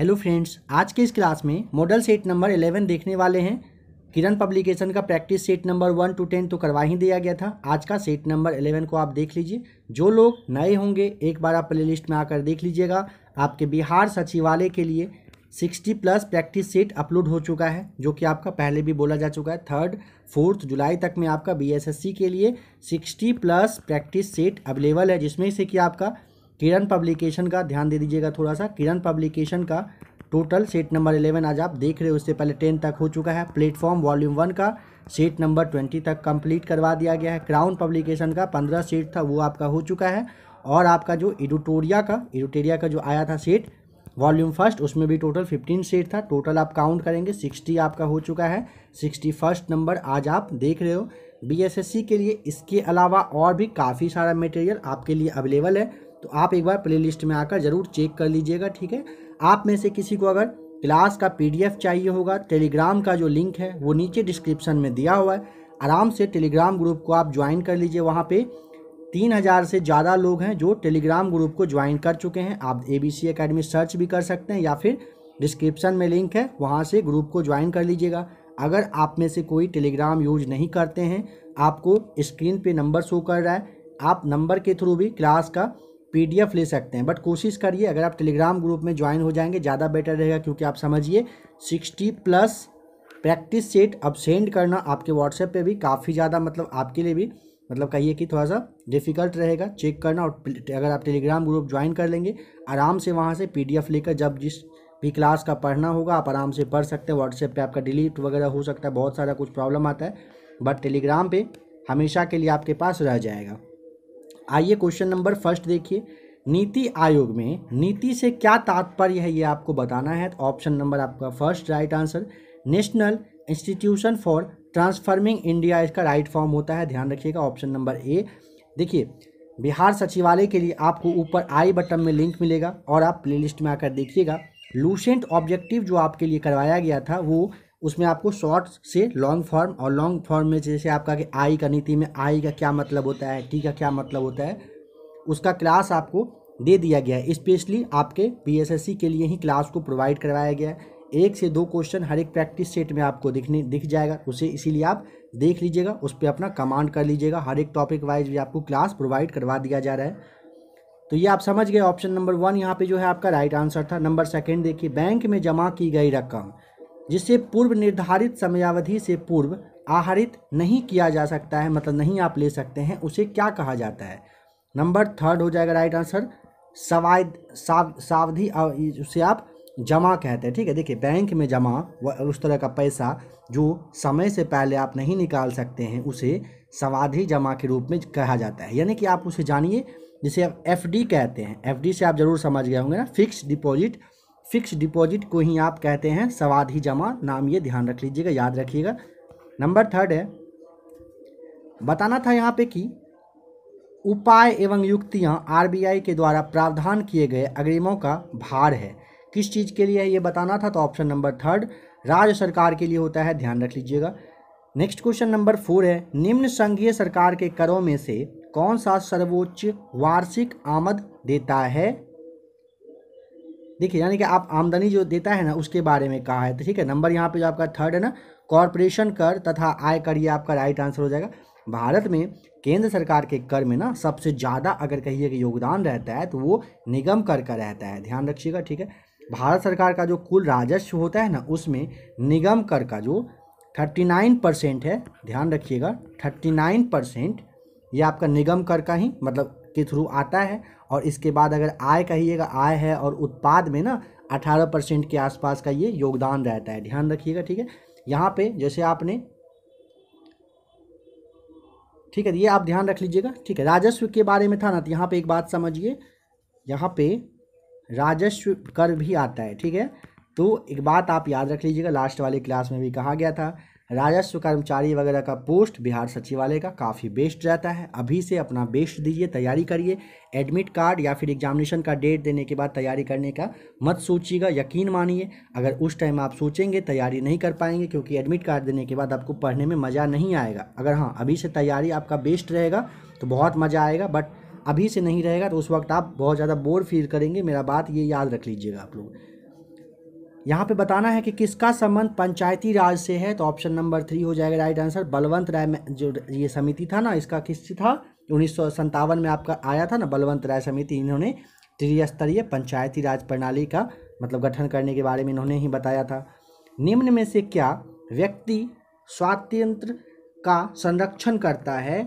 hello friends आज के इस क्लास में मॉडल सेट नंबर एलेवन देखने वाले हैं किरण पब्लिकेशन का practice set number one two ten तो करवा ही दिया गया था आज का सेट नंबर एलेवन को आप देख लीजिए जो लोग नए होंगे एक बार आप प्लेलिस्ट में आकर देख लीजिएगा आपके बिहार सचिवालय के लिए sixty plus practice set upload हो चुका है जो कि आपका पहले भी बोला जा चुका है थर्ड फोर्थ जुलाई तक में आपका बी के लिए sixty plus practice set available है जिसमें से कि आपका किरण पब्लिकेशन का ध्यान दे दीजिएगा थोड़ा सा किरण पब्लिकेशन का टोटल सेट नंबर इलेवन आज आप देख रहे हो उससे पहले टेन तक हो चुका है प्लेटफॉर्म वॉल्यूम वन का सेट नंबर ट्वेंटी तक कंप्लीट करवा दिया गया है क्राउन पब्लिकेशन का पंद्रह सेट था वो आपका हो चुका है और आपका जो एडिटोरिया का एडिटोरिया का जो आया था सेट वॉल्यूम फर्स्ट उसमें भी टोटल फिफ्टीन सेट था टोटल आप काउंट करेंगे सिक्सटी आपका हो चुका है सिक्सटी फर्स्ट नंबर आज आप देख रहे हो बी के लिए इसके अलावा और भी काफ़ी सारा मटेरियल आपके लिए अवेलेबल है तो आप एक बार प्ले लिस्ट में आकर ज़रूर चेक कर लीजिएगा ठीक है आप में से किसी को अगर क्लास का पीडीएफ चाहिए होगा टेलीग्राम का जो लिंक है वो नीचे डिस्क्रिप्शन में दिया हुआ है आराम से टेलीग्राम ग्रुप को आप ज्वाइन कर लीजिए वहाँ पर तीन हज़ार से ज़्यादा लोग हैं जो टेलीग्राम ग्रुप को ज्वाइन कर चुके हैं आप A B C academy search भी कर सकते हैं या फिर डिस्क्रिप्शन में लिंक है वहाँ से ग्रुप को ज्वाइन कर लीजिएगा अगर आप में से कोई टेलीग्राम यूज नहीं करते हैं आपको स्क्रीन पे नंबर शो कर रहा है आप नंबर के थ्रू भी क्लास का पीडीएफ ले सकते हैं बट कोशिश करिए अगर आप टेलीग्राम ग्रुप में ज्वाइन हो जाएंगे ज़्यादा बेटर रहेगा क्योंकि आप समझिए सिक्सटी प्लस प्रैक्टिस सेट अब सेंड करना आपके व्हाट्सएप पे भी काफ़ी ज़्यादा मतलब आपके लिए भी मतलब कहिए कि थोड़ा सा डिफ़िकल्ट रहेगा चेक करना और अगर आप टेलीग्राम ग्रुप ज्वाइन कर लेंगे आराम से वहाँ से पीडीएफ लेकर जब जिस भी क्लास का पढ़ना होगा आप आराम से पढ़ सकते हैं व्हाट्सएप पे आपका डिलीट वगैरह हो सकता है बहुत सारा कुछ प्रॉब्लम आता है बट टेलीग्राम पर हमेशा के लिए आपके पास रह जाएगा आइए क्वेश्चन नंबर फर्स्ट देखिए नीति आयोग में नीति से क्या तात्पर्य है ये आपको बताना है तो ऑप्शन नंबर आपका first right answer national institution for transforming India इसका राइट फॉर्म होता है ध्यान रखिएगा ऑप्शन नंबर ए देखिए बिहार सचिवालय के लिए आपको ऊपर आई बटन में लिंक मिलेगा और आप प्लेलिस्ट में आकर देखिएगा लूसेंट ऑब्जेक्टिव जो आपके लिए करवाया गया था वो उसमें आपको शॉर्ट से लॉन्ग फॉर्म और लॉन्ग फॉर्म में जैसे आपका कि आई का नीति में आई का क्या मतलब होता है टी का क्या मतलब होता है उसका क्लास आपको दे दिया गया है स्पेशली आपके पीएसएससी के लिए ही क्लास को प्रोवाइड करवाया गया है एक से दो क्वेश्चन हर एक प्रैक्टिस सेट में आपको दिखने दिख जाएगा उसे इसीलिए आप देख लीजिएगा उस पर अपना कमांड कर लीजिएगा हर एक टॉपिक वाइज भी आपको क्लास प्रोवाइड करवा दिया जा रहा है तो ये आप समझ गए ऑप्शन नंबर वन यहाँ पे जो है आपका राइट आंसर था नंबर सेकंड देखिए बैंक में जमा की गई रकम जिसे पूर्व निर्धारित समयावधि से पूर्व आहरित नहीं किया जा सकता है मतलब नहीं आप ले सकते हैं उसे क्या कहा जाता है नंबर थर्ड हो जाएगा राइट आंसर सवाय सावधि उसे आप जमा कहते हैं ठीक है देखिए बैंक में जमा व उस तरह का पैसा जो समय से पहले आप नहीं निकाल सकते हैं उसे सवाधि जमा के रूप में कहा जाता है यानी कि आप उसे जानिए जिसे आप एफ कहते हैं एफ से आप जरूर समझ गए होंगे ना फिक्स डिपॉजिट फिक्स डिपॉजिट को ही आप कहते हैं सवाधी जमा नाम ये ध्यान रख लीजिएगा याद रखिएगा नंबर थर्ड है बताना था यहाँ पे कि उपाय एवं युक्तियाँ आरबीआई के द्वारा प्रावधान किए गए अग्रिमों का भार है किस चीज़ के लिए है ये बताना था तो ऑप्शन नंबर थर्ड राज्य सरकार के लिए होता है ध्यान रख लीजिएगा नेक्स्ट क्वेश्चन नंबर फोर है निम्न संघीय सरकार के करों में से कौन सा सर्वोच्च वार्षिक आमद देता है देखिए यानी कि आप आमदनी जो देता है ना उसके बारे में कहा है तो ठीक है नंबर यहाँ पे जो आपका थर्ड है ना कॉरपोरेशन कर तथा आय कर ये आपका राइट आंसर हो जाएगा भारत में केंद्र सरकार के कर में ना सबसे ज़्यादा अगर कहिए कि योगदान रहता है तो वो निगम कर का रहता है ध्यान रखिएगा ठीक है भारत सरकार का जो कुल राजस्व होता है ना उसमें निगम कर का जो थर्टी नाइन परसेंट है ध्यान रखिएगा थर्टी नाइन परसेंट ये आपका निगम कर का ही मतलब के थ्रू आता है और इसके बाद अगर आय कहिएगा आय है और उत्पाद में ना अठारह परसेंट के आसपास का ये योगदान रहता है ध्यान रखिएगा ठीक है यहाँ पे जैसे आपने ठीक है ये आप ध्यान रख लीजिएगा ठीक है राजस्व के बारे में था ना तो यहाँ पे एक बात समझिए यहाँ पे राजस्व कर भी आता है ठीक है तो एक बात आप याद रख लीजिएगा लास्ट वाले क्लास में भी कहा गया था राजस्व कर्मचारी वगैरह का पोस्ट बिहार सचिवालय का काफ़ी बेस्ट रहता है अभी से अपना बेस्ट दीजिए तैयारी करिए एडमिट कार्ड या फिर एग्जामिनेशन का डेट देने के बाद तैयारी करने का मत सोचिएगा यकीन मानिए अगर उस टाइम आप सोचेंगे तैयारी नहीं कर पाएंगे क्योंकि एडमिट कार्ड देने के बाद आपको पढ़ने में मज़ा नहीं आएगा अगर हाँ अभी से तैयारी आपका बेस्ट रहेगा तो बहुत मज़ा आएगा बट अभी से नहीं रहेगा तो उस वक्त आप बहुत ज़्यादा बोर फील करेंगे मेरा बात ये याद रख लीजिएगा आप लोग यहाँ पे बताना है कि किसका संबंध पंचायती राज से है तो ऑप्शन नंबर थ्री हो जाएगा राइट आंसर बलवंत राय में जो ये समिति था ना इसका किस था उन्नीस में आपका आया था ना बलवंत राय समिति इन्होंने त्रिस्तरीय पंचायती राज प्रणाली का मतलब गठन करने के बारे में इन्होंने ही बताया था निम्न में से क्या व्यक्ति स्वातंत्र का संरक्षण करता है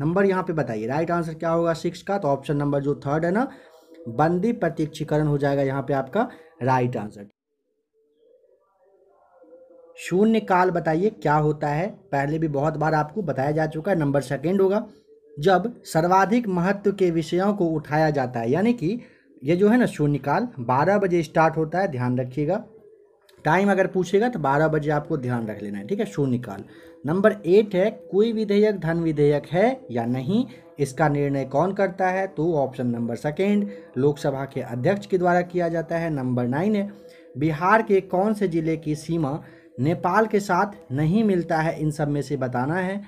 नंबर यहाँ पे बताइए राइट आंसर क्या होगा सिक्स का तो ऑप्शन नंबर जो थर्ड है ना बंदी प्रत्यक्षीकरण हो जाएगा यहाँ पे आपका राइट आंसर शून्य काल बताइए क्या होता है पहले भी बहुत बार आपको बताया जा चुका है नंबर सेकेंड होगा जब सर्वाधिक महत्व के विषयों को उठाया जाता है यानी कि ये जो है ना शून्यकाल बारह बजे स्टार्ट होता है ध्यान रखिएगा टाइम अगर पूछेगा तो बारह बजे आपको ध्यान रख लेना है ठीक है शून्यकाल नंबर एट है कोई विधेयक धन विधेयक है या नहीं इसका निर्णय कौन करता है तो ऑप्शन नंबर सेकेंड लोकसभा के अध्यक्ष के द्वारा किया जाता है नंबर नाइन है बिहार के कौन से जिले की सीमा नेपाल के साथ नहीं मिलता है इन सब में से बताना है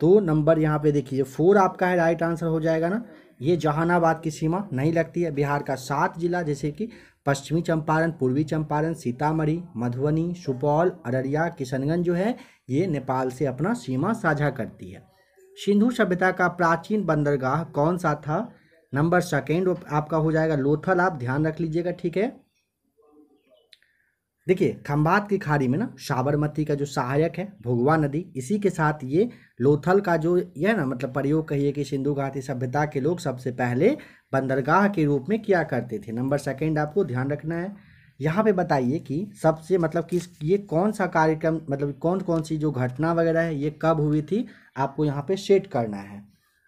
तो नंबर यहाँ पे देखिए फोर आपका है राइट आंसर हो जाएगा ना ये जहानाबाद की सीमा नहीं लगती है बिहार का सात जिला जैसे कि पश्चिमी चंपारण पूर्वी चंपारण सीतामढ़ी मधुबनी सुपौल अररिया किशनगंज जो है ये नेपाल से अपना सीमा साझा करती है सिंधु सभ्यता का प्राचीन बंदरगाह कौन सा था नंबर सेकेंड आपका हो जाएगा लोथल आप ध्यान रख लीजिएगा ठीक है देखिए खम्बात की खाड़ी में ना साबरमती का जो सहायक है भोगवा नदी इसी के साथ ये लोथल का जो यह ना मतलब प्रयोग कहिए कि सिंधु घाटी सभ्यता के लोग सबसे पहले बंदरगाह के रूप में किया करते थे नंबर सेकेंड आपको ध्यान रखना है यहाँ पे बताइए कि सबसे मतलब किस ये कौन सा कार्यक्रम मतलब कौन कौन सी जो घटना वगैरह है ये कब हुई थी आपको यहाँ पे सेट करना है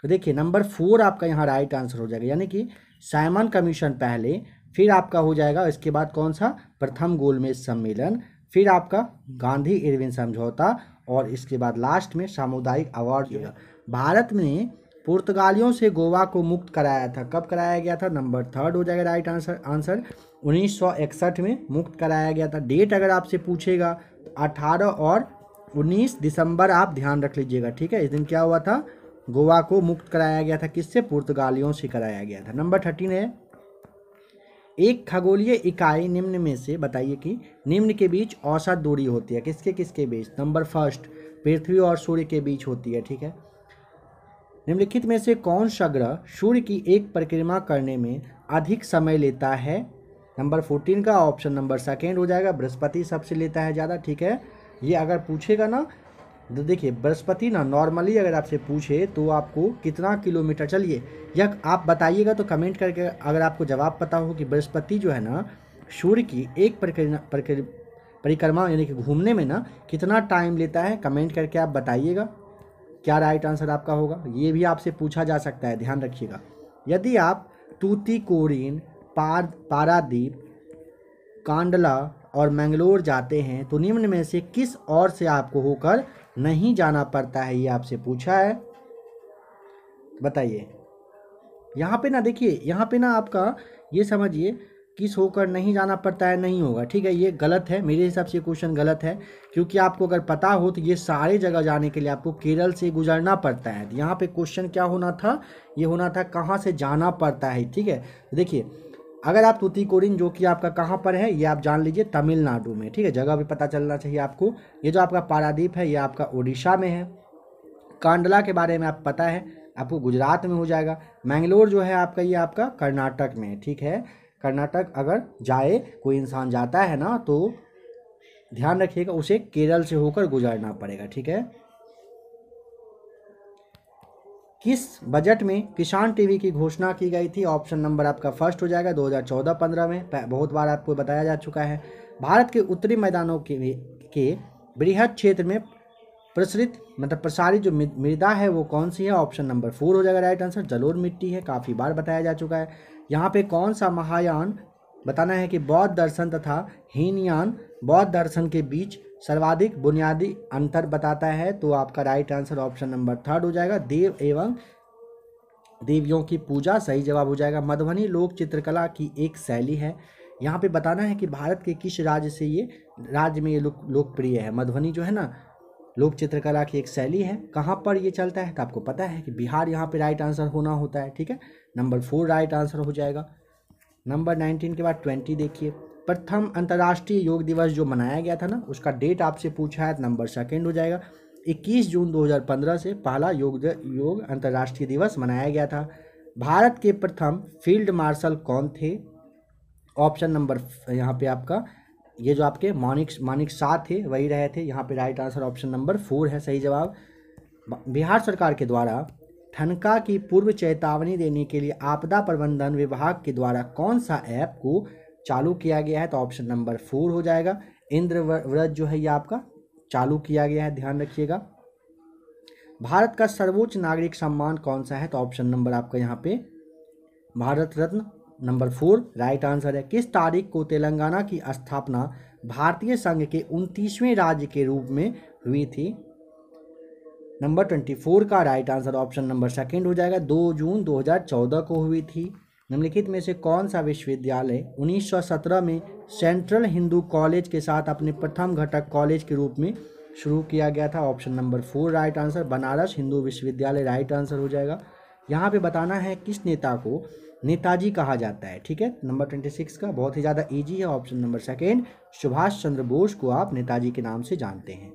तो देखिए नंबर फोर आपका यहाँ राइट आंसर हो जाएगा यानी कि साइमन कमीशन पहले फिर आपका हो जाएगा इसके बाद कौन सा प्रथम गोलमेज सम्मेलन फिर आपका गांधी इरविन समझौता और इसके बाद लास्ट में सामुदायिक अवार्ड जो है भारत ने पुर्तगालियों से गोवा को मुक्त कराया था कब कराया गया था नंबर थर्ड हो जाएगा राइट आंसर आंसर 1961 में मुक्त कराया गया था डेट अगर आपसे पूछेगा तो अठारह और 19 दिसंबर आप ध्यान रख लीजिएगा ठीक है इस दिन क्या हुआ था गोवा को मुक्त कराया गया था किससे पुर्तगालियों से कराया गया था नंबर थर्टीन है एक खगोलीय इकाई निम्न में से बताइए कि निम्न के बीच औसत दूरी होती है किसके किसके बीच नंबर फर्स्ट पृथ्वी और सूर्य के बीच होती है ठीक है निम्नलिखित में से कौन सा ग्रह सूर्य की एक परिक्रमा करने में अधिक समय लेता है नंबर फोर्टीन का ऑप्शन नंबर सेकेंड हो जाएगा बृहस्पति सबसे लेता है ज़्यादा ठीक है ये अगर पूछेगा ना तो देखिए बृहस्पति ना नॉर्मली अगर आपसे पूछे तो आपको कितना किलोमीटर चलिए या आप बताइएगा तो कमेंट करके अगर आपको जवाब पता हो कि बृहस्पति जो है ना सूर्य की एक परिक्रमा यानी कि घूमने में ना कितना टाइम लेता है कमेंट करके आप बताइएगा क्या राइट आंसर आपका होगा ये भी आपसे पूछा जा सकता है ध्यान रखिएगा यदि आप कोरिन पार पारादीप कांडला और मैंगलोर जाते हैं तो निम्न में से किस और से आपको होकर नहीं जाना पड़ता है ये आपसे पूछा है बताइए यहाँ पे ना देखिए यहाँ पे ना आपका ये समझिए किस होकर नहीं जाना पड़ता है नहीं होगा ठीक है ये गलत है मेरे हिसाब से क्वेश्चन गलत है क्योंकि आपको अगर पता हो तो ये सारे जगह जाने के लिए आपको केरल से गुजरना पड़ता है यहाँ पे क्वेश्चन क्या होना था ये होना था कहाँ से जाना पड़ता है ठीक है देखिए अगर आप तूतीकोरिन जो कि आपका कहाँ पर है ये आप जान लीजिए तमिलनाडु में ठीक है जगह भी पता चलना चाहिए आपको ये जो आपका पारादीप है ये आपका उड़ीसा में है कांडला के बारे में आप पता है आपको गुजरात में हो जाएगा मैंगलोर जो है आपका ये आपका कर्नाटक में ठीक है कर्नाटक अगर जाए कोई इंसान जाता है ना तो ध्यान रखिएगा उसे केरल से होकर गुजरना पड़ेगा ठीक है किस बजट में किसान टीवी की घोषणा की गई थी ऑप्शन नंबर आपका फर्स्ट हो जाएगा 2014-15 में बहुत बार आपको बताया जा चुका है भारत के उत्तरी मैदानों के के बृहद क्षेत्र में प्रसरित मतलब प्रसारित जो मृदा है वो कौन सी है ऑप्शन नंबर फोर हो जाएगा राइट आंसर जलोर मिट्टी है काफ़ी बार बताया जा चुका है यहाँ पे कौन सा महायान बताना है कि बौद्ध दर्शन तथा हीनयान बौद्ध दर्शन के बीच सर्वाधिक बुनियादी अंतर बताता है तो आपका right answer option number third हो जाएगा देव एवं देवियों की पूजा सही जवाब हो जाएगा मधुबनी लोक चित्रकला की एक शैली है यहाँ पे बताना है कि भारत के किस राज्य से ये राज्य में ये लोकप्रिय है मधुबनी जो है ना लोक चित्रकला की एक शैली है कहाँ पर ये चलता है तो आपको पता है कि बिहार यहाँ पे राइट आंसर होना होता है ठीक है नंबर फोर राइट आंसर हो जाएगा नंबर नाइनटीन के बाद ट्वेंटी देखिए प्रथम अंतर्राष्ट्रीय योग दिवस जो मनाया गया था ना उसका डेट आपसे पूछा है नंबर तो सेकेंड हो जाएगा 21 जून 2015 से पहला योग योग अंतर्राष्ट्रीय दिवस मनाया गया था भारत के प्रथम फील्ड मार्शल कौन थे ऑप्शन नंबर यहाँ पे आपका ये जो आपके मानिक मानिक शाह थे वही रहे थे यहाँ पे right answer option number four है सही जवाब बिहार सरकार के द्वारा ठनका की पूर्व चेतावनी देने के लिए आपदा प्रबंधन विभाग के द्वारा कौन सा ऐप को चालू किया गया है तो ऑप्शन नंबर फोर हो जाएगा इंद्र व्रत जो है ये आपका चालू किया गया है ध्यान रखिएगा भारत का सर्वोच्च नागरिक सम्मान कौन सा है तो ऑप्शन नंबर आपका यहाँ पे Bharat Ratna number four right answer है किस तारीख को तेलंगाना की स्थापना भारतीय संघ के उनतीसवें राज्य के रूप में हुई थी नंबर ट्वेंटी फोर का right answer option number second हो जाएगा दो जून दो हजार चौदह को हुई थी निम्नलिखित में से कौन सा विश्वविद्यालय 1917 में सेंट्रल हिंदू कॉलेज के साथ अपने प्रथम घटक कॉलेज के रूप में शुरू किया गया था option number four right answer Banaras Hindu Vishwavidyalaya right answer हो जाएगा यहाँ पे बताना है किस नेता को नेताजी कहा जाता है ठीक है नंबर ट्वेंटी सिक्स का बहुत ही ज़्यादा ईजी है option number second Subhash Chandra Bose को आप नेताजी के नाम से जानते हैं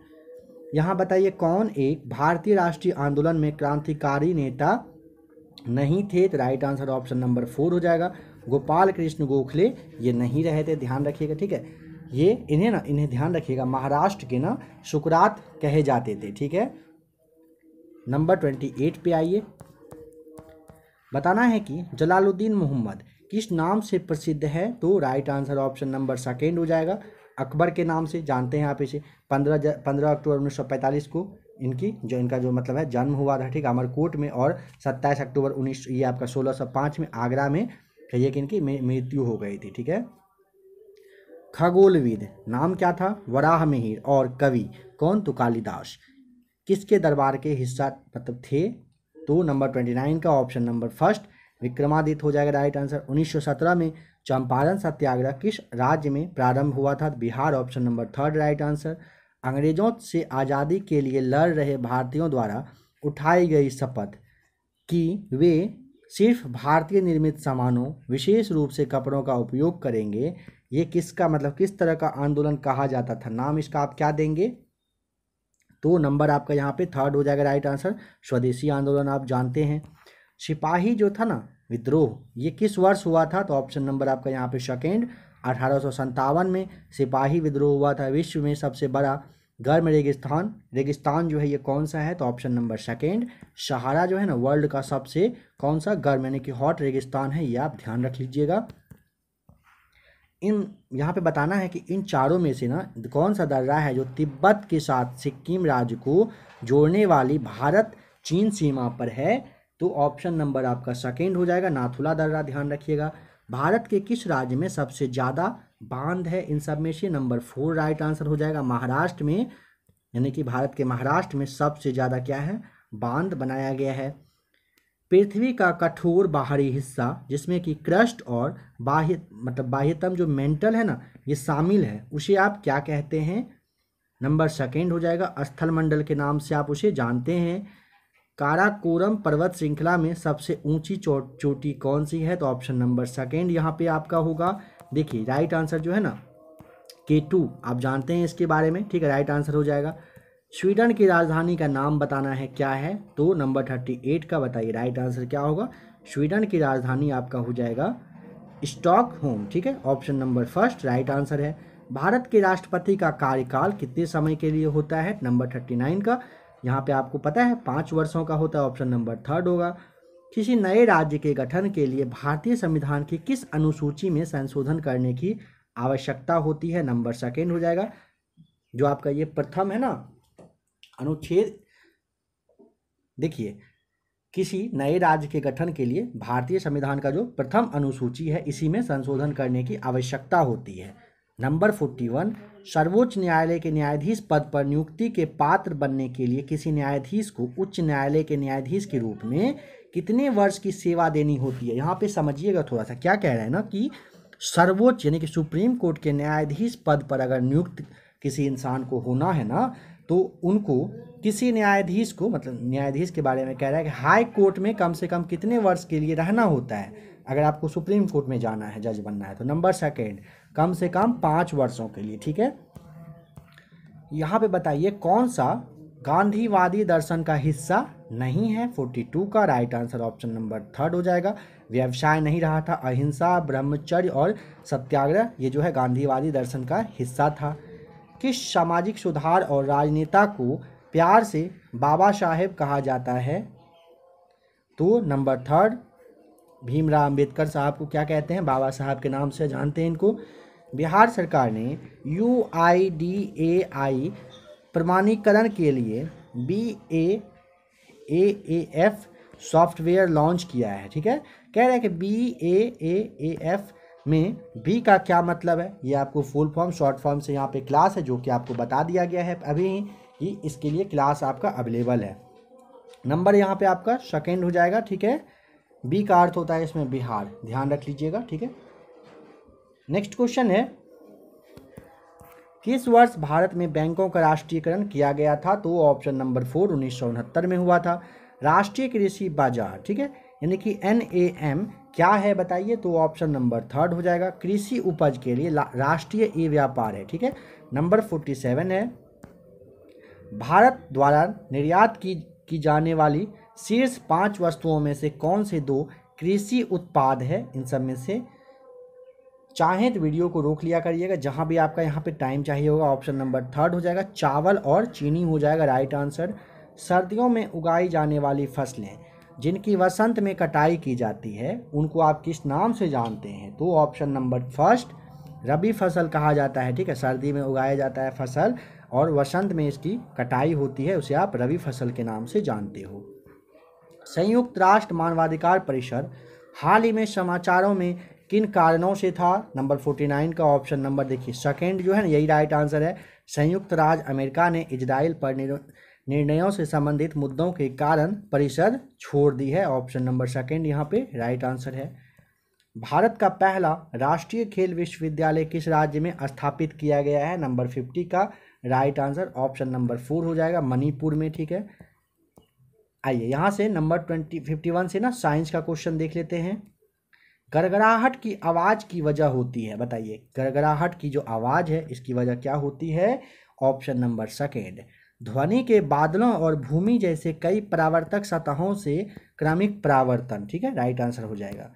यहाँ बताइए कौन एक भारतीय राष्ट्रीय आंदोलन में क्रांतिकारी नेता नहीं थे तो right answer option number four हो जाएगा गोपाल कृष्ण गोखले ये नहीं रहे थे ध्यान रखिएगा ठीक है ये इन्हें ना इन्हें ध्यान रखिएगा महाराष्ट्र के ना सुकरात कहे जाते थे ठीक है नंबर ट्वेंटी एट पे आइए बताना है कि जलालुद्दीन मोहम्मद किस नाम से प्रसिद्ध है तो right answer option number second हो जाएगा अकबर के नाम से जानते हैं आप इसे पंद्रह पंद्रह अक्टूबर उन्नीस सौ पैंतालीस को इनकी जो इनका जो मतलब है जन्म हुआ था ठीक अमरकोट में और सत्ताईस अक्टूबर उन्नीस ये आपका सोलह सौ पाँच में आगरा में कहिए कि इनकी मृत्यु हो गई थी ठीक है खगोलविद नाम क्या था वराह मिहिर और कवि कौन तो कालिदास किसके दरबार के हिस्सा मतलब थे तो नंबर ट्वेंटी नाइन का ऑप्शन नंबर फर्स्ट विक्रमादित्य हो जाएगा राइट आंसर 1917 में चंपारण सत्याग्रह किस राज्य में प्रारंभ हुआ था Bihar option number third right answer अंग्रेजों से आज़ादी के लिए लड़ रहे भारतीयों द्वारा उठाई गई शपथ कि वे सिर्फ भारतीय निर्मित सामानों विशेष रूप से कपड़ों का उपयोग करेंगे ये किसका मतलब किस तरह का आंदोलन कहा जाता था नाम इसका आप क्या देंगे तो नंबर आपका यहाँ पे थर्ड हो जाएगा राइट आंसर स्वदेशी आंदोलन आप जानते हैं सिपाही जो था ना विद्रोह ये किस वर्ष हुआ था तो ऑप्शन नंबर आपका यहाँ पे सेकेंड अठारह में सिपाही विद्रोह हुआ था विश्व में सबसे बड़ा गर्म रेगिस्तान रेगिस्तान जो है ये कौन सा है तो ऑप्शन नंबर सेकेंड सहारा जो है ना वर्ल्ड का सबसे कौन सा गर्म यानी कि हॉट रेगिस्तान है ये आप ध्यान रख लीजिएगा इन यहाँ पे बताना है कि इन चारों में से ना कौन सा दर्रा है जो तिब्बत के साथ सिक्किम राज्य को जोड़ने वाली भारत चीन सीमा पर है तो ऑप्शन नंबर आपका सेकेंड हो जाएगा नाथुला दर्रा ध्यान रखिएगा भारत के किस राज्य में सबसे ज़्यादा बांध है इन सब में से नंबर फोर राइट आंसर हो जाएगा महाराष्ट्र में यानी कि भारत के महाराष्ट्र में सबसे ज़्यादा क्या है बांध बनाया गया है पृथ्वी का कठोर बाहरी हिस्सा जिसमें कि क्रस्ट और बाह्य मतलब बाह्यतम जो मेंटल है ना ये शामिल है उसे आप क्या कहते हैं नंबर सेकेंड हो जाएगा स्थल मंडल के नाम से आप उसे जानते हैं काराकोरम पर्वत श्रृंखला में सबसे ऊंची चोटी कौन सी है तो ऑप्शन नंबर सेकेंड यहाँ पे आपका होगा देखिए राइट आंसर जो है ना के टू आप जानते हैं इसके बारे में ठीक है राइट आंसर हो जाएगा स्वीडन की राजधानी का नाम बताना है क्या है तो नंबर थर्टी एट का बताइए राइट आंसर क्या होगा स्वीडन की राजधानी आपका हो जाएगा स्टॉक होम ठीक है option number first right answer है भारत के राष्ट्रपति का कार्यकाल कितने समय के लिए होता है नंबर थर्टी नाइन का यहाँ पे आपको पता है पाँच वर्षों का होता है ऑप्शन नंबर थर्ड होगा किसी नए राज्य के गठन के लिए भारतीय संविधान की किस अनुसूची में संशोधन करने की आवश्यकता होती है नंबर सेकेंड हो जाएगा जो आपका ये प्रथम है ना अनुच्छेद देखिए किसी नए राज्य के गठन के लिए भारतीय संविधान का जो प्रथम अनुसूची है इसी में संशोधन करने की आवश्यकता होती है नंबर फोर्टी वन सर्वोच्च न्यायालय के न्यायाधीश पद पर नियुक्ति के पात्र बनने के लिए किसी न्यायाधीश को उच्च न्यायालय के न्यायाधीश के रूप में कितने वर्ष की सेवा देनी होती है यहाँ पे समझिएगा थोड़ा सा क्या कह रहे हैं ना कि सर्वोच्च यानी कि सुप्रीम कोर्ट के न्यायाधीश पद पर अगर नियुक्त किसी इंसान को होना है ना तो उनको किसी न्यायाधीश को मतलब न्यायाधीश के बारे में कह रहा है कि हाई कोर्ट में कम से कम कितने वर्ष के लिए रहना होता है अगर आपको सुप्रीम कोर्ट में जाना है जज बनना है तो नंबर सेकेंड कम से कम पाँच वर्षों के लिए ठीक है यहाँ पे बताइए कौन सा गांधीवादी दर्शन का हिस्सा नहीं है 42 का right answer option number third हो जाएगा व्यवसाय नहीं रहा था अहिंसा ब्रह्मचर्य और सत्याग्रह ये जो है गांधीवादी दर्शन का हिस्सा था किस सामाजिक सुधार और राजनेता को प्यार से बाबा साहेब कहा जाता है तो नंबर थर्ड भीमराव अंबेडकर साहब को क्या कहते हैं बाबा साहब के नाम से जानते हैं इनको बिहार सरकार ने यू आई डी ए आई प्रमाणीकरण के लिए B A A F software launch किया है ठीक है कह रहे हैं कि बी ए ए एफ में बी का क्या मतलब है ये आपको फुल फॉर्म शॉर्ट फॉर्म से यहाँ पे क्लास है जो कि आपको बता दिया गया है अभी ही इसके लिए क्लास आपका अवेलेबल है नंबर यहाँ पे आपका सेकेंड हो जाएगा ठीक है बी का अर्थ होता है इसमें बिहार ध्यान रख लीजिएगा ठीक है नेक्स्ट क्वेश्चन है किस वर्ष भारत में बैंकों का राष्ट्रीयकरण किया गया था तो ऑप्शन नंबर फोर उन्नीस में हुआ था राष्ट्रीय कृषि बाजार ठीक है यानी कि एन ए एम क्या है बताइए तो ऑप्शन नंबर थर्ड हो जाएगा कृषि उपज के लिए राष्ट्रीय ई व्यापार है ठीक है नंबर फोर्टी सेवन है भारत द्वारा निर्यात की की जाने वाली शीर्ष पांच वस्तुओं में से कौन से दो कृषि उत्पाद है इन सब में से चाहें तो वीडियो को रोक लिया करिएगा जहाँ भी आपका यहाँ पे टाइम चाहिए होगा ऑप्शन नंबर थर्ड हो जाएगा चावल और चीनी हो जाएगा राइट आंसर सर्दियों में उगाई जाने वाली फसलें जिनकी वसंत में कटाई की जाती है उनको आप किस नाम से जानते हैं तो ऑप्शन नंबर फर्स्ट रबी फसल कहा जाता है ठीक है सर्दी में उगाया जाता है फसल और वसंत में इसकी कटाई होती है उसे आप रबी फसल के नाम से जानते हो संयुक्त राष्ट्र मानवाधिकार परिषद हाल ही में समाचारों में किन कारणों से था नंबर फोर्टी नाइन का ऑप्शन नंबर देखिए सेकेंड जो है ना यही राइट आंसर है संयुक्त राज्य अमेरिका ने इजराइल पर निर्णयों से संबंधित मुद्दों के कारण परिषद छोड़ दी है ऑप्शन नंबर सेकेंड यहाँ पे राइट आंसर है भारत का पहला राष्ट्रीय खेल विश्वविद्यालय किस राज्य में स्थापित किया गया है नंबर फिफ्टी का right answer option number four हो जाएगा मणिपुर में ठीक है आइए यहाँ से नंबर ट्वेंटी फिफ्टी वन से ना साइंस का क्वेश्चन देख लेते हैं गड़गड़ाहट की आवाज़ की वजह होती है बताइए गड़गड़ाहट की जो आवाज़ है इसकी वजह क्या होती है ऑप्शन नंबर सेकेंड ध्वनि के बादलों और भूमि जैसे कई परावर्तक सतहों से क्रमिक परावर्तन ठीक है राइट आंसर हो जाएगा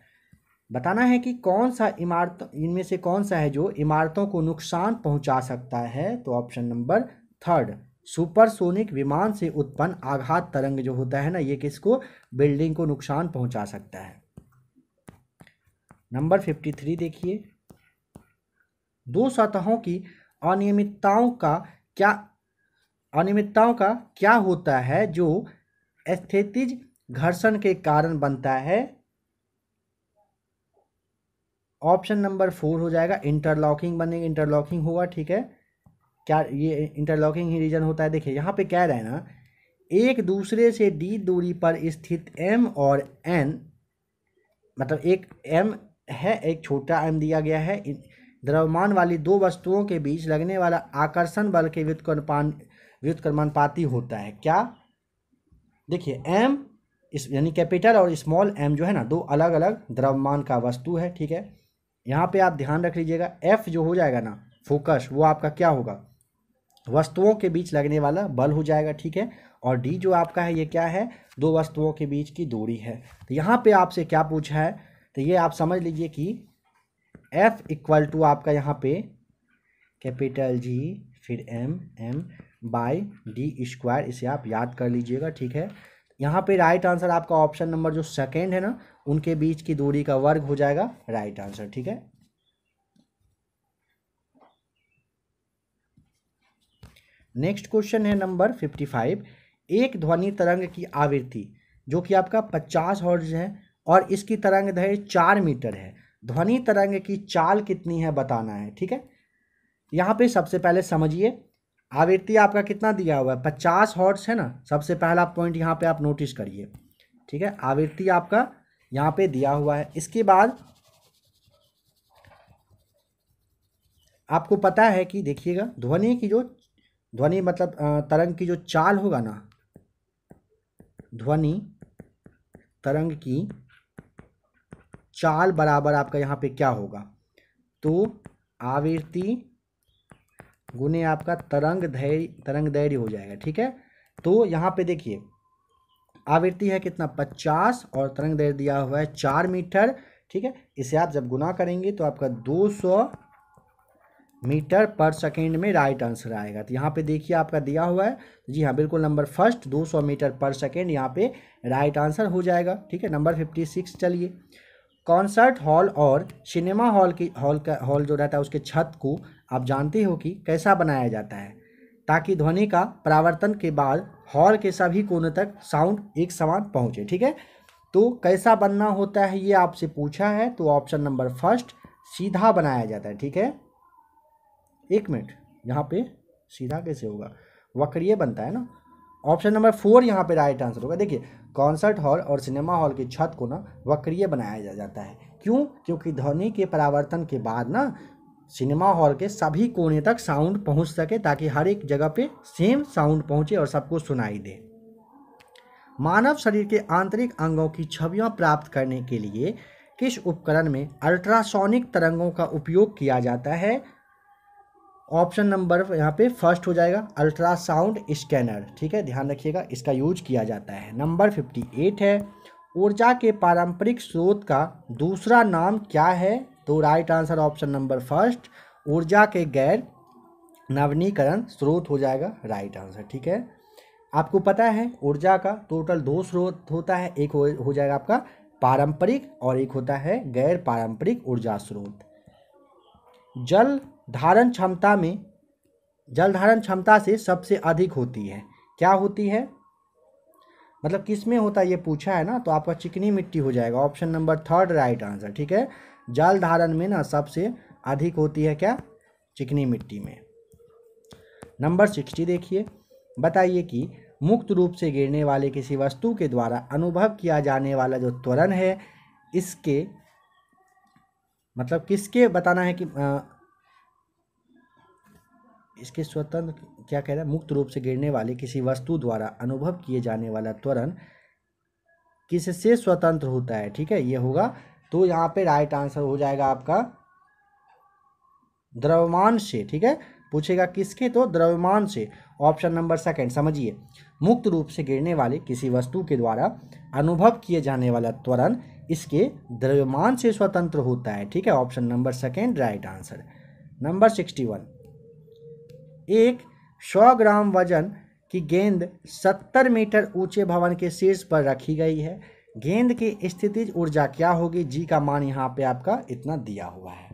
बताना है कि कौन सा इमारत इनमें से कौन सा है जो इमारतों को नुकसान पहुंचा सकता है तो ऑप्शन नंबर थर्ड सुपरसोनिक विमान से उत्पन्न आघात तरंग जो होता है ना ये किसको बिल्डिंग को नुकसान पहुंचा सकता है नंबर फिफ्टी थ्री देखिए दो सतहों की अनियमितताओं का क्या अनियमितताओं का क्या होता है जो स्थितिज घर्षण के कारण बनता है ऑप्शन नंबर फोर हो जाएगा इंटरलॉकिंग बनेगा इंटरलॉकिंग होगा ठीक है क्या ये इंटरलॉकिंग ही रीजन होता है देखिए यहाँ पे कह रहे हैं ना एक दूसरे से डी दूरी पर स्थित एम और एन मतलब एक एम है एक छोटा एम दिया गया है द्रव्यमान वाली दो वस्तुओं के बीच लगने वाला आकर्षण बल के व्युत्क्रमाण व्युत्क्रमानुपाती होता है क्या देखिए एम इस यानी कैपिटल और स्मॉल एम जो है ना दो अलग अलग द्रव्यमान का वस्तु है ठीक है यहाँ पे आप ध्यान रख लीजिएगा एफ जो हो जाएगा ना फोकस वो आपका क्या होगा वस्तुओं के बीच लगने वाला बल हो जाएगा ठीक है और डी जो आपका है ये क्या है दो वस्तुओं के बीच की दूरी है तो यहाँ पे आपसे क्या पूछा है तो ये आप समझ लीजिए कि एफ इक्वल टू आपका यहाँ पे कैपिटल जी फिर M M by D square इसे आप याद कर लीजिएगा ठीक है यहाँ पे राइट आंसर आपका ऑप्शन नंबर जो सेकेंड है ना उनके बीच की दूरी का वर्ग हो जाएगा राइट आंसर ठीक है नेक्स्ट क्वेश्चन है नंबर फिफ्टी फाइव एक ध्वनि तरंग की आवृत्ति जो कि आपका पचास हर्ज है और इसकी तरंग दहे चार मीटर है ध्वनि तरंग की चाल कितनी है बताना है ठीक है यहाँ पे सबसे पहले समझिए आवृत्ति आपका कितना दिया हुआ है पचास हॉर्ट्स है ना सबसे पहला पॉइंट यहाँ पे आप नोटिस करिए ठीक है आवृत्ति आपका यहाँ पे दिया हुआ है इसके बाद आपको पता है कि देखिएगा ध्वनि की जो ध्वनि मतलब तरंग की जो चाल होगा ना ध्वनि तरंग की चाल बराबर आपका यहाँ पे क्या होगा तो आवृत्ति गुने आपका तरंग धैर्य तरंग धैर्य हो जाएगा ठीक है तो यहाँ पे देखिए आवृत्ति है कितना पचास और तरंग दैर्य दिया हुआ है चार मीटर ठीक है इसे आप जब गुना करेंगे तो आपका दो सौ मीटर पर सेकेंड में राइट आंसर आएगा तो यहाँ पे देखिए आपका दिया हुआ है जी हाँ बिल्कुल नंबर फर्स्ट 200 मीटर पर सेकेंड यहाँ पे राइट आंसर हो जाएगा ठीक है नंबर 56 चलिए कॉन्सर्ट हॉल और सिनेमा हॉल की हॉल का हॉल जो रहता है उसके छत को आप जानते हो कि कैसा बनाया जाता है ताकि ध्वनि का परावर्तन के बाद हॉल के सभी कोने तक साउंड एक समान पहुंचे ठीक है तो कैसा बनना होता है ये आपसे पूछा है तो ऑप्शन नंबर फर्स्ट सीधा बनाया जाता है ठीक है एक मिनट यहाँ पे सीधा कैसे होगा वक्रीय बनता है ना ऑप्शन नंबर फोर यहाँ पे राइट आंसर होगा देखिए कॉन्सर्ट हॉल और सिनेमा हॉल की छत को ना वक्रिय बनाया जा जाता है क्यों क्योंकि ध्वनि के परावर्तन के बाद ना सिनेमा हॉल के सभी कोने तक साउंड पहुंच सके ताकि हर एक जगह पे सेम साउंड पहुंचे और सबको सुनाई दे मानव शरीर के आंतरिक अंगों की छवियां प्राप्त करने के लिए किस उपकरण में अल्ट्रासोनिक तरंगों का उपयोग किया जाता है ऑप्शन नंबर यहाँ पे फर्स्ट हो जाएगा अल्ट्रासाउंड स्कैनर ठीक है ध्यान रखिएगा इसका यूज किया जाता है नंबर फिफ्टी एट है ऊर्जा के पारंपरिक स्रोत का दूसरा नाम क्या है तो right answer option number first ऊर्जा के गैर नवनीकरण स्रोत हो जाएगा राइट आंसर ठीक है आपको पता है ऊर्जा का टोटल दो स्रोत होता है एक हो, हो जाएगा आपका पारंपरिक और एक होता है गैर पारंपरिक ऊर्जा स्रोत जल धारण क्षमता में जल धारण क्षमता से सबसे अधिक होती है क्या होती है मतलब किस में होता है ये पूछा है ना तो आपका चिकनी मिट्टी हो जाएगा option number third right answer ठीक है जल धारण में ना सबसे अधिक होती है क्या चिकनी मिट्टी में नंबर सिक्सटी देखिए बताइए कि मुक्त रूप से गिरने वाले किसी वस्तु के द्वारा अनुभव किया जाने वाला जो त्वरण है इसके मतलब किसके बताना है कि इसके स्वतंत्र क्या कह रहा है मुक्त रूप से गिरने वाले किसी वस्तु द्वारा अनुभव किए जाने वाला त्वरण किससे स्वतंत्र होता है ठीक है ये होगा तो यहाँ पे राइट आंसर हो जाएगा आपका द्रव्यमान से ठीक है पूछेगा किसके तो द्रव्यमान से ऑप्शन नंबर सेकंड समझिए मुक्त रूप से गिरने वाले किसी वस्तु के द्वारा अनुभव किए जाने वाला त्वरण इसके द्रव्यमान से स्वतंत्र होता है ठीक है option number second right answer number sixty one एक सौ ग्राम वजन की गेंद सत्तर मीटर ऊंचे भवन के शीर्ष पर रखी गई है गेंद की स्थिति ऊर्जा क्या होगी जी का मान यहाँ पे आपका इतना दिया हुआ है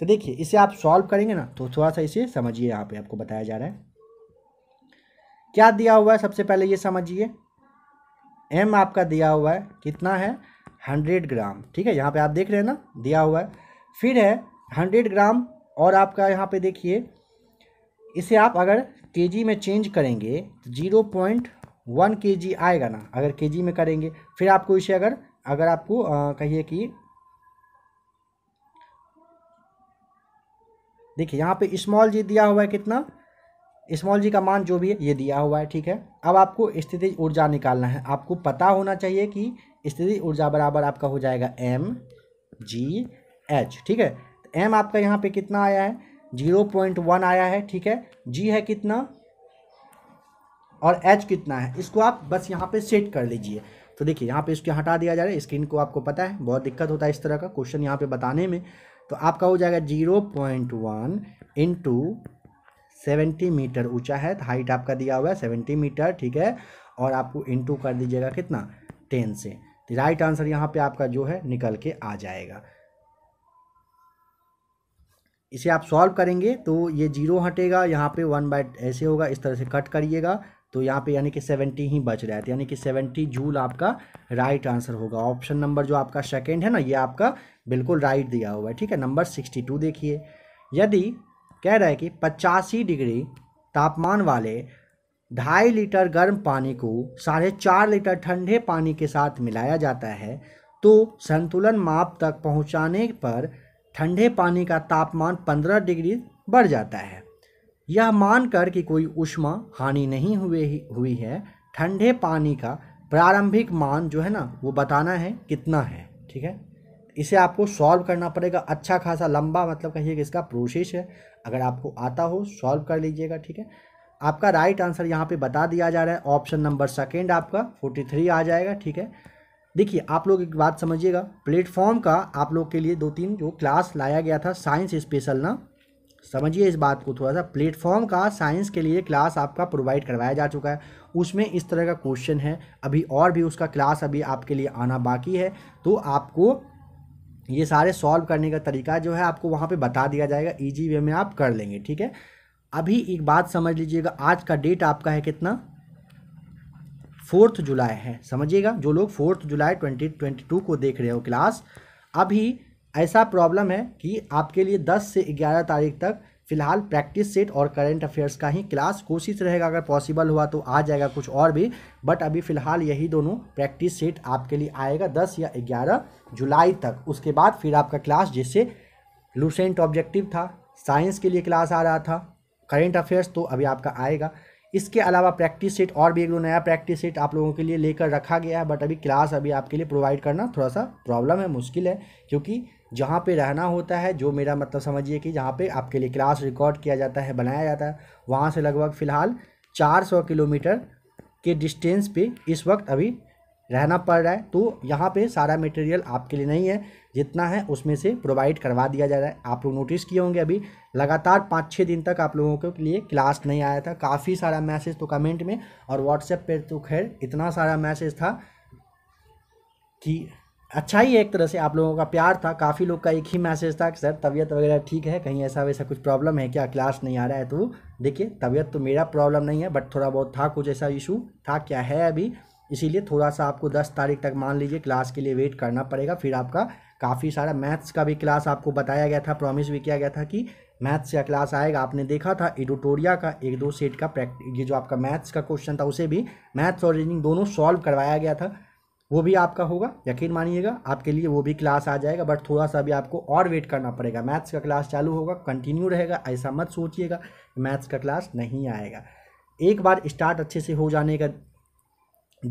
तो देखिए इसे आप सॉल्व करेंगे ना तो थोड़ा सा इसे समझिए यहाँ पे आपको बताया जा रहा है क्या दिया हुआ है सबसे पहले ये समझिए एम आपका दिया हुआ है कितना है हंड्रेड ग्राम ठीक है यहाँ पे आप देख रहे हैं ना दिया हुआ है फिर है हंड्रेड ग्राम और आपका यहाँ पे देखिए इसे आप अगर के में चेंज करेंगे तो जीरो पॉइंट वन के जी आएगा ना अगर के जी में करेंगे फिर आपको इसे अगर अगर आपको कहिए कि देखिए यहाँ पे स्मॉल जी दिया हुआ है कितना स्मॉल जी का मान जो भी है ये दिया हुआ है ठीक है अब आपको स्थिति ऊर्जा निकालना है आपको पता होना चाहिए कि स्थिति ऊर्जा बराबर आपका हो जाएगा एम जी एच ठीक है एम आपका यहाँ पे कितना आया है जीरो पॉइंट वन आया है ठीक है जी है कितना और एच कितना है इसको आप बस यहाँ पे सेट कर लीजिए तो देखिए यहाँ पे इसके हटा दिया जा रहा है स्क्रीन को आपको पता है बहुत दिक्कत होता है इस तरह का क्वेश्चन यहाँ पे बताने में तो आपका हो जाएगा zero point one into seventy meter ऊंचा है हाइट आपका दिया हुआ है सेवेंटी मीटर ठीक है और आपको इंटू कर दीजिएगा कितना टेन से राइट तो आंसर यहाँ पे आपका जो है निकल के आ जाएगा इसे आप सॉल्व करेंगे तो ये जीरो हटेगा यहाँ पे वन बाय ऐसे होगा इस तरह से कट करिएगा तो यहाँ पे यानी कि सेवेंटी ही बच रहा है तो यानी कि सेवेंटी जूल आपका राइट आंसर होगा ऑप्शन नंबर जो आपका सेकेंड है ना ये आपका बिल्कुल राइट दिया हुआ है ठीक है नंबर सिक्सटी टू देखिए यदि कह रहा है कि पचासी डिग्री तापमान वाले ढाई लीटर गर्म पानी को साढ़े चार लीटर ठंडे पानी के साथ मिलाया जाता है तो संतुलन माप तक पहुंचाने पर ठंडे पानी का तापमान 15 डिग्री बढ़ जाता है यह मानकर कि कोई उष्मा हानि नहीं हुए हुई है ठंडे पानी का प्रारंभिक मान जो है ना वो बताना है कितना है ठीक है इसे आपको सॉल्व करना पड़ेगा अच्छा खासा लंबा मतलब कहिए कि इसका प्रोसेस है अगर आपको आता हो सॉल्व कर लीजिएगा ठीक है आपका राइट आंसर यहाँ पे बता दिया जा रहा है ऑप्शन नंबर सेकेंड आपका फोर्टी थ्री आ जाएगा ठीक है देखिए आप लोग एक बात समझिएगा प्लेटफॉर्म का आप लोग के लिए दो तीन जो क्लास लाया गया था साइंस स्पेशल ना समझिए इस बात को थोड़ा सा प्लेटफॉर्म का साइंस के लिए क्लास आपका प्रोवाइड करवाया जा चुका है उसमें इस तरह का क्वेश्चन है अभी और भी उसका क्लास अभी आपके लिए आना बाकी है तो आपको ये सारे सॉल्व करने का तरीका जो है आपको वहाँ पे बता दिया जाएगा इजी वे में आप कर लेंगे ठीक है अभी एक बात समझ लीजिएगा आज का डेट आपका है कितना फोर्थ जुलाई है समझिएगा जो लोग fourth July twenty twenty two को देख रहे हो क्लास अभी ऐसा प्रॉब्लम है कि आपके लिए दस से ग्यारह तारीख तक फिलहाल प्रैक्टिस सेट और करेंट अफेयर्स का ही क्लास कोशिश रहेगा अगर पॉसिबल हुआ तो आ जाएगा कुछ और भी बट अभी फ़िलहाल यही दोनों प्रैक्टिस सेट आपके लिए आएगा दस या ग्यारह जुलाई तक उसके बाद फिर आपका क्लास जैसे लूसेंट ऑब्जेक्टिव था साइंस के लिए क्लास आ रहा था करेंट अफेयर्स तो अभी आपका आएगा इसके अलावा प्रैक्टिस सेट और भी एक दो नया प्रैक्टिस सेट आप लोगों के लिए लेकर रखा गया है बट अभी क्लास अभी आपके लिए प्रोवाइड करना थोड़ा सा प्रॉब्लम है मुश्किल है क्योंकि जहाँ पे रहना होता है जो मेरा मतलब समझिए कि जहाँ पे आपके लिए क्लास रिकॉर्ड किया जाता है बनाया जाता है वहाँ से लगभग फ़िलहाल 400 किलोमीटर के डिस्टेंस पे इस वक्त अभी रहना पड़ रहा है तो यहाँ पे सारा मटेरियल आपके लिए नहीं है जितना है उसमें से प्रोवाइड करवा दिया जा रहा है आप लोग नोटिस किए होंगे अभी लगातार पाँच छः दिन तक आप लोगों के लिए क्लास नहीं आया था काफ़ी सारा मैसेज तो कमेंट में और व्हाट्सएप पर तो खैर इतना सारा मैसेज था कि अच्छा ही एक तरह से आप लोगों का प्यार था काफ़ी लोग का एक ही मैसेज था कि सर तबीयत वगैरह ठीक है कहीं ऐसा वैसा कुछ प्रॉब्लम है क्या क्लास नहीं आ रहा है तो देखिए तबीयत तो मेरा प्रॉब्लम नहीं है बट थोड़ा बहुत था कुछ ऐसा इशू था क्या है अभी इसीलिए थोड़ा सा आपको दस तारीख तक मान लीजिए क्लास के लिए वेट करना पड़ेगा फिर आपका काफ़ी सारा मैथ्स का भी क्लास आपको बताया गया था प्रॉमिस भी किया गया था कि मैथ्स का क्लास आएगा आपने देखा था एडिटोरिया का एक दो सेट का प्रैक्टिस ये जो आपका मैथ्स का क्वेश्चन था उसे भी मैथ्स और रीजनिंग दोनों सॉल्व करवाया गया था वो भी आपका होगा यकीन मानिएगा आपके लिए वो भी क्लास आ जाएगा बट थोड़ा सा भी आपको और वेट करना पड़ेगा मैथ्स का क्लास चालू होगा कंटिन्यू रहेगा ऐसा मत सोचिएगा मैथ्स का क्लास नहीं आएगा एक बार स्टार्ट अच्छे से हो जाने का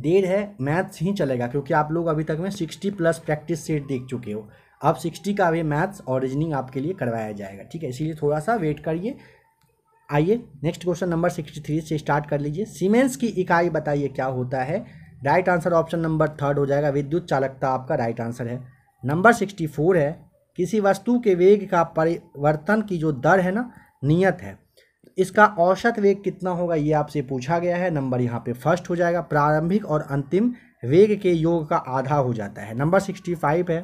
देर है मैथ्स ही चलेगा क्योंकि आप लोग अभी तक में सिक्सटी प्लस प्रैक्टिस सेट देख चुके हो अब सिक्सटी का अभी मैथ्स और रीजनिंग आपके लिए करवाया जाएगा ठीक है इसीलिए थोड़ा सा वेट करिए आइए next question number sixty three से स्टार्ट कर लीजिए सीमेंस की इकाई बताइए क्या होता है right answer option number third हो जाएगा विद्युत चालकता आपका राइट आंसर है नंबर सिक्सटी फोर है किसी वस्तु के वेग का परिवर्तन की जो दर है ना नियत है इसका औसत वेग कितना होगा ये आपसे पूछा गया है नंबर यहाँ पे फर्स्ट हो जाएगा प्रारंभिक और अंतिम वेग के योग का आधा हो जाता है नंबर सिक्सटी फाइव है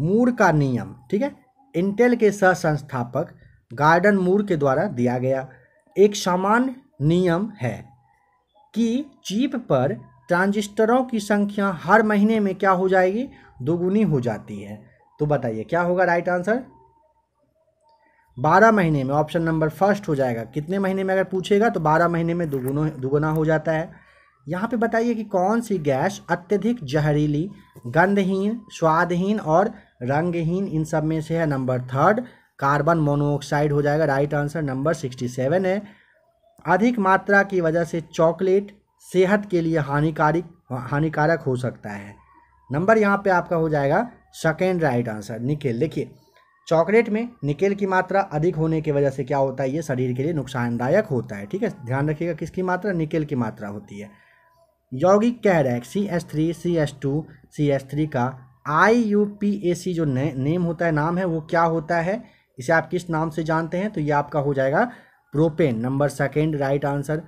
मूर का नियम ठीक है इंटेल के सह संस्थापक गार्डन मूर के द्वारा दिया गया एक सामान्य नियम है कि चीप पर ट्रांजिस्टरों की संख्या हर महीने में क्या हो जाएगी दोगुनी हो जाती है तो बताइए क्या होगा राइट आंसर बारह महीने में ऑप्शन नंबर फर्स्ट हो जाएगा कितने महीने में अगर पूछेगा तो बारह महीने में दुगुना दुगुना हो जाता है यहाँ पे बताइए कि कौन सी गैस अत्यधिक जहरीली गंधहीन स्वादहीन और रंगहीन इन सब में से है नंबर थर्ड कार्बन मोनोऑक्साइड हो जाएगा right answer number sixty seven है अधिक मात्रा की वजह से चॉकलेट सेहत के लिए हानिकारक हानिकारक हो सकता है नंबर यहाँ पे आपका हो जाएगा सेकेंड राइट आंसर निखिल देखिए चॉकलेट में निकेल की मात्रा अधिक होने की वजह से क्या होता है ये शरीर के लिए नुकसानदायक होता है ठीक है ध्यान रखिएगा किसकी मात्रा निकेल की मात्रा होती है यौगिक कह रहा है C S three C S two C S three का आई यू पी ए सी जो ने, नेम होता है नाम है वो क्या होता है इसे आप किस नाम से जानते हैं तो ये आपका हो जाएगा propane number second right answer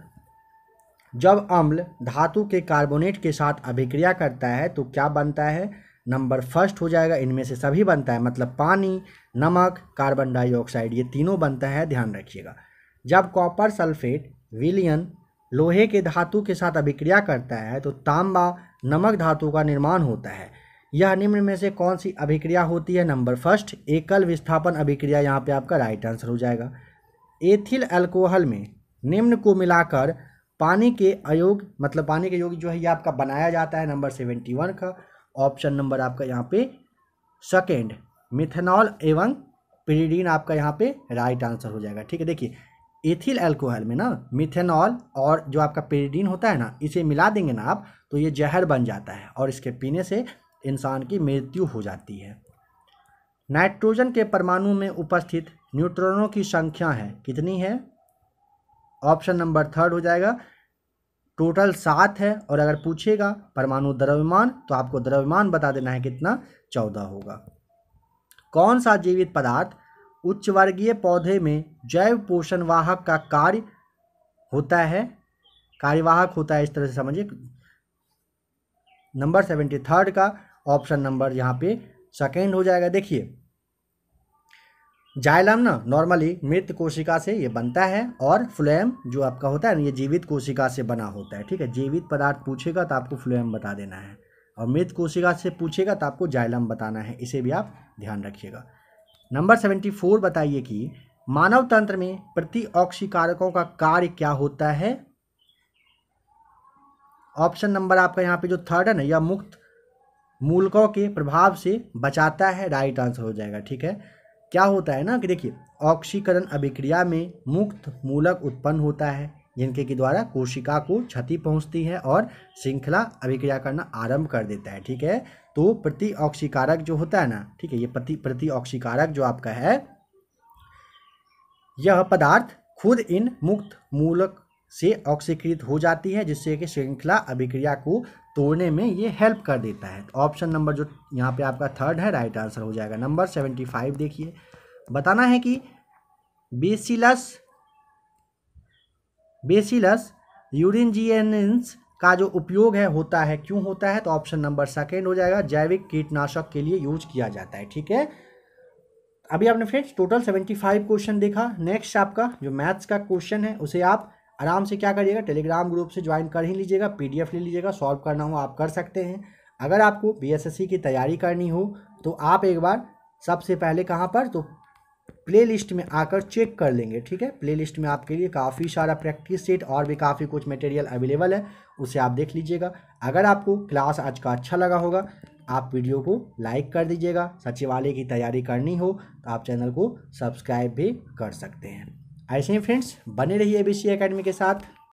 जब अम्ल धातु के कार्बोनेट के साथ अभिक्रिया करता है तो क्या बनता है नंबर फर्स्ट हो जाएगा इनमें से सभी बनता है मतलब पानी नमक कार्बन डाइऑक्साइड ये तीनों बनता है ध्यान रखिएगा जब कॉपर सल्फेट विलियन लोहे के धातु के साथ अभिक्रिया करता है तो तांबा नमक धातु का निर्माण होता है यह निम्न में से कौन सी अभिक्रिया होती है नंबर फर्स्ट एकल विस्थापन अभिक्रिया यहाँ पे आपका राइट आंसर हो जाएगा एथिल अल्कोहल में निम्न को मिलाकर पानी के अयोग मतलब पानी के योग जो है ये आपका बनाया जाता है नंबर सेवेंटी वन का ऑप्शन नंबर आपका यहाँ पे सेकेंड मिथेनॉल एवं पिरीडीन आपका यहाँ पे राइट आंसर हो जाएगा ठीक है देखिए एथिल एल्कोहल में ना मिथेनॉल और जो आपका पेरिडीन होता है ना इसे मिला देंगे ना आप तो ये जहर बन जाता है और इसके पीने से इंसान की मृत्यु हो जाती है नाइट्रोजन के परमाणु में उपस्थित न्यूट्रॉनों की संख्या है कितनी है ऑप्शन नंबर थर्ड हो जाएगा टोटल सात है और अगर पूछेगा परमाणु द्रव्यमान तो आपको द्रव्यमान बता देना है कितना चौदह होगा कौन सा जीवित पदार्थ उच्च वर्गीय पौधे में जैव पोषण वाहक का कार्य होता है कार्यवाहक होता है इस तरह से समझिए नंबर सेवेंटी थर्ड का ऑप्शन नंबर यहाँ पे सेकेंड हो जाएगा देखिए जायलम ना नॉर्मली मृत कोशिका से ये बनता है और फ्लोएम जो आपका होता है ना ये जीवित कोशिका से बना होता है ठीक है जीवित पदार्थ पूछेगा तो आपको फ्लोएम बता देना है और मृत कोशिका से पूछेगा तो आपको जायलम बताना है इसे भी आप ध्यान रखिएगा नंबर सेवेंटी फोर बताइए कि मानव तंत्र में प्रति कारकों का कार्य क्या होता है ऑप्शन नंबर आपका यहाँ पे जो थर्ड है ना यह मुक्त मूलकों के प्रभाव से बचाता है राइट आंसर हो जाएगा ठीक है क्या होता है ना कि देखिए ऑक्सीकरण अभिक्रिया में मुक्त मूलक उत्पन्न होता है जिनके के द्वारा कोशिका को क्षति पहुंचती है और श्रृंखला अभिक्रिया करना आरंभ कर देता है ठीक है तो प्रति ऑक्सीकारक जो होता है ना ठीक है ये प्रति प्रति ऑक्सीकारक जो आपका है यह पदार्थ खुद इन मुक्त मूलक से ऑक्सीकृत हो जाती है जिससे कि श्रृंखला अभिक्रिया को तोड़ने में ये हेल्प कर देता है ऑप्शन तो नंबर जो यहाँ पे आपका थर्ड है राइट आंसर हो जाएगा नंबर सेवेंटी फाइव देखिए बताना है कि बेसिलस बेसिलस यूरिनजियनस का जो उपयोग है होता है क्यों होता है तो ऑप्शन नंबर सेकेंड हो जाएगा जैविक कीटनाशक के लिए यूज किया जाता है ठीक है अभी आपने friends total seventy five question देखा नेक्स्ट आपका जो मैथ्स का क्वेश्चन है उसे आप आराम से क्या करिएगा टेलीग्राम ग्रुप से ज्वाइन कर ही लीजिएगा पीडीएफ ले लीजिएगा सॉल्व करना हो आप कर सकते हैं अगर आपको बीएसएससी e की तैयारी करनी हो तो आप एक बार सबसे पहले कहाँ पर तो प्लेलिस्ट में आकर चेक कर लेंगे ठीक है प्लेलिस्ट में आपके लिए काफ़ी सारा प्रैक्टिस सेट और भी काफ़ी कुछ मटेरियल अवेलेबल है उसे आप देख लीजिएगा अगर आपको क्लास आज का अच्छा लगा होगा आप वीडियो को लाइक कर दीजिएगा सचिवालय की तैयारी करनी हो तो आप चैनल को सब्सक्राइब भी कर सकते हैं ऐसे ही फ्रेंड्स बने रहिए एबीसी एकेडमी के साथ